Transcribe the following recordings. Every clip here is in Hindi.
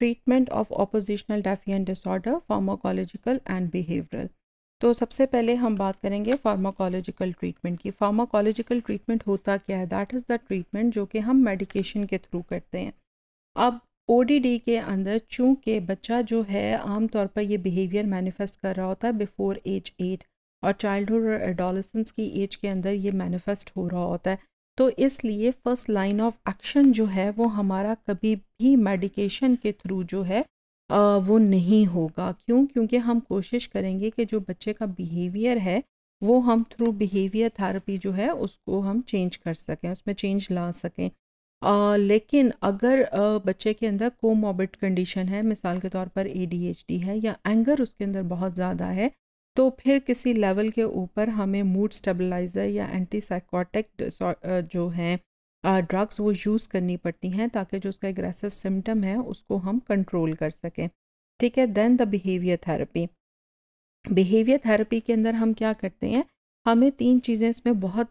treatment of oppositional defiant disorder pharmacological and behavioural तो सबसे पहले हम बात करेंगे फार्माकोलॉजिकल ट्रीटमेंट की फार्माकोलॉजिकल ट्रीटमेंट होता क्या है दैट इज़ द ट्रीटमेंट जो कि हम मेडिकेशन के थ्रू करते हैं अब ओ के अंदर चूँकि बच्चा जो है आमतौर पर यह बिहेवियर मैनिफेस्ट कर रहा होता है बिफोर एज एट और चाइल्डहुड और एडोलसेंस की एज के अंदर ये मैनिफेस्ट हो रहा होता है तो इसलिए फर्स्ट लाइन ऑफ एक्शन जो है वो हमारा कभी भी मेडिकेशन के थ्रू जो है आ, वो नहीं होगा क्यों क्योंकि हम कोशिश करेंगे कि जो बच्चे का बिहेवियर है वो हम थ्रू बिहेवियर थेरेपी जो है उसको हम चेंज कर सकें उसमें चेंज ला सकें आ, लेकिन अगर आ, बच्चे के अंदर कोमोबिट कंडीशन है मिसाल के तौर पर एडीएचडी है या एंगर उसके अंदर बहुत ज़्यादा है तो फिर किसी लेवल के ऊपर हमें मूड स्टेबलाइज़र या एंटी साइकोटिक जो हैं ड्रग्स वो यूज़ करनी पड़ती हैं ताकि जो उसका एग्रेसिव सिम्टम है उसको हम कंट्रोल कर सकें ठीक है then the behaviour therapy behaviour therapy के अंदर हम क्या करते हैं हमें तीन चीज़ें इसमें बहुत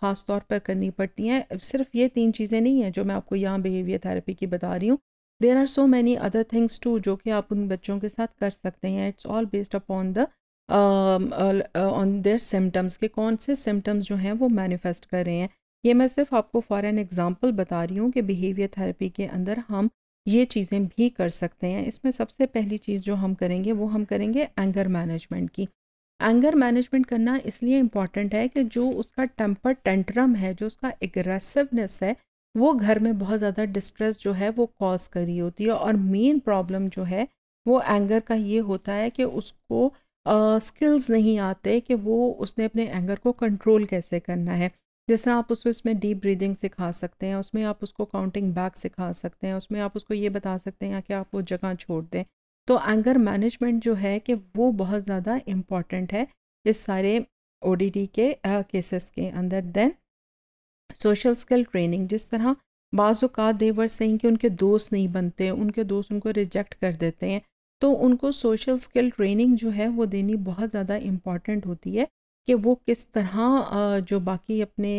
ख़ास तौर पर करनी पड़ती हैं सिर्फ ये तीन चीज़ें नहीं हैं जो मैं आपको यहाँ बिहेवियर थेरेपी की बता रही हूँ there are so many other things to जो कि आप उन बच्चों के साथ कर सकते हैं it's all based upon the on their symptoms के कौन से सिम्टम्स जो हैं वो मैनिफेस्ट कर रहे हैं ये मैं सिर्फ आपको फॉर एन एग्ज़ाम्पल बता रही हूँ कि बिहेवियर थेरेपी के अंदर हम ये चीज़ें भी कर सकते हैं इसमें सबसे पहली चीज़ जो हम करेंगे वो हम करेंगे एंगर मैनेजमेंट की एंगर मैनेजमेंट करना इसलिए इम्पॉर्टेंट है कि जो उसका टेम्पर टेंट्रम है जो उसका एग्रेसिवनेस है वो घर में बहुत ज़्यादा डिस्ट्रेस जो है वो कॉज करी होती है और मेन प्रॉब्लम जो है वो एंगर का ये होता है कि उसको स्किल्स नहीं आते कि वो उसने अपने एंगर को कंट्रोल कैसे करना है जिस तरह आप उसको इसमें डीप ब्रीदिंग सिखा सकते हैं उसमें आप उसको काउंटिंग बैक सिखा सकते हैं उसमें आप उसको ये बता सकते हैं कि आप वो जगह छोड़ दें तो एंगर मैनेजमेंट जो है कि वो बहुत ज़्यादा इम्पॉर्टेंट है इस सारे ओ के केसेस के अंदर देन सोशल स्किल ट्रेनिंग जिस तरह बाज़ात देवर सिंह के उनके दोस्त नहीं बनते उनके दोस्त उनको रिजेक्ट कर देते हैं तो उनको सोशल स्किल ट्रेनिंग जो है वो देनी बहुत ज़्यादा इम्पॉर्टेंट होती है कि वो किस तरह जो बाकी अपने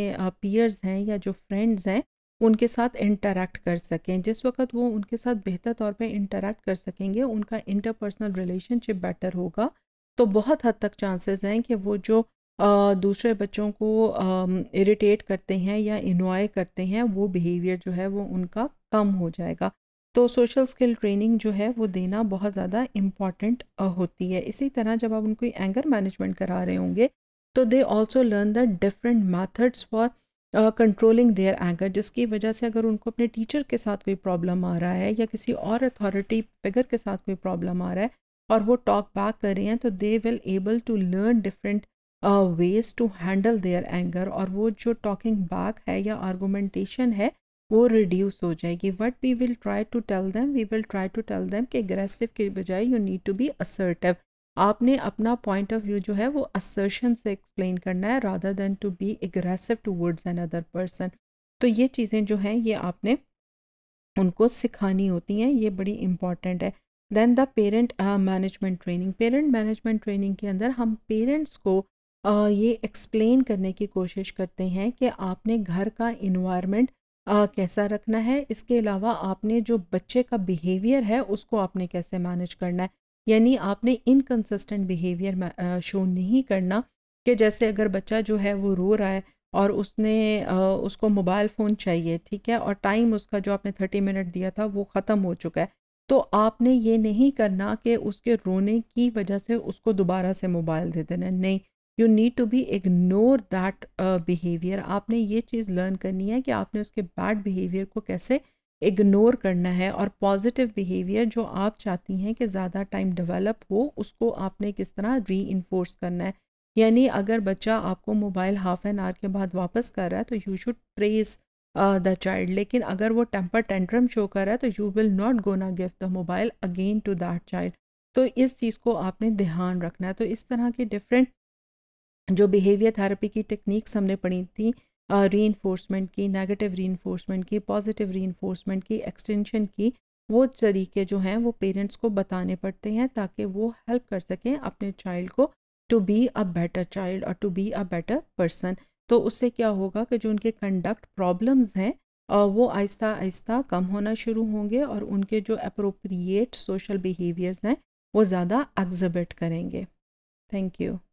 पीयर्स हैं या जो फ्रेंड्स हैं उनके साथ इंटरेक्ट कर सकें जिस वक्त वो उनके साथ बेहतर तौर पे इंटरेक्ट कर सकेंगे उनका इंटरपर्सनल रिलेशनशिप बेटर होगा तो बहुत हद तक चांसेस हैं कि वो जो दूसरे बच्चों को इरिटेट करते हैं या इन्जॉय करते हैं वो बिहेवियर जो है वो उनका कम हो जाएगा तो सोशल स्किल ट्रेनिंग जो है वो देना बहुत ज़्यादा इम्पॉर्टेंट होती है इसी तरह जब आप उनको एंगर मैनेजमेंट करा रहे होंगे तो they also learn the different methods for controlling their anger जिसकी वजह से अगर उनको अपने टीचर के साथ कोई प्रॉब्लम आ रहा है या किसी और अथॉरिटी फिगर के साथ कोई प्रॉब्लम आ रहा है और वो टॉक बैक कर रहे हैं तो they will able to learn different ways to handle their anger और वो जो टॉकिंग बैक है या आर्गूमेंटेशन है वो रिड्यूस हो जाएगी what we will try to tell them we will try to tell them कि एग्रेसिव के बजाय you need to be assertive आपने अपना पॉइंट ऑफ व्यू जो है वो असर्शन से एक्सप्लेन करना है rather than to be aggressive towards another person तो ये चीज़ें जो हैं ये आपने उनको सिखानी होती हैं ये बड़ी इंपॉर्टेंट है then the parent management training parent management training के अंदर हम पेरेंट्स को uh, ये एक्सप्लेन करने की कोशिश करते हैं कि आपने घर का इन्वायरमेंट आ, कैसा रखना है इसके अलावा आपने जो बच्चे का बिहेवियर है उसको आपने कैसे मैनेज करना है यानी आपने इनकन्सिस्टेंट बिहेवियर शो नहीं करना कि जैसे अगर बच्चा जो है वो रो रहा है और उसने आ, उसको मोबाइल फ़ोन चाहिए ठीक है और टाइम उसका जो आपने थर्टी मिनट दिया था वो ख़त्म हो चुका है तो आपने ये नहीं करना कि उसके रोने की वजह से उसको दोबारा से मोबाइल दे देना नहीं you need to be ignore that behaviour आपने ये चीज़ लर्न करनी है कि आपने उसके बैड बिहेवियर को कैसे इग्नोर करना है और पॉजिटिव बिहेवियर जो आप चाहती हैं कि ज़्यादा टाइम डेवलप हो उसको आपने किस तरह री इन्फोर्स करना है यानी अगर बच्चा आपको मोबाइल हाफ एन आवर के बाद वापस कर रहा है तो you should praise the child लेकिन अगर वो टेम्पर टेंट्रम शो कर रहा है तो you will not gonna give the mobile again to that child तो इस चीज़ को आपने ध्यान रखना है तो इस तरह के डिफरेंट जो बिहेवियर थेरेपी की टेक्निक्स हमने पढ़ी थी री इन्फोर्समेंट की नेगेटिव री इन्फोर्समेंट की पॉजिटिव री इन्फोर्समेंट की एक्सटेंशन की वो तरीके जो हैं वो पेरेंट्स को बताने पड़ते हैं ताकि वो हेल्प कर सकें अपने चाइल्ड को to be a better child और to be a better person तो उससे क्या होगा कि जो उनके कंडक्ट प्रॉब्लम्स हैं वो आहिस्ता आहिस्ता कम होना शुरू होंगे और उनके जो अप्रोप्रिएट सोशल बिहेवियर्स हैं वो ज़्यादा एग्जिबिट करेंगे थैंक यू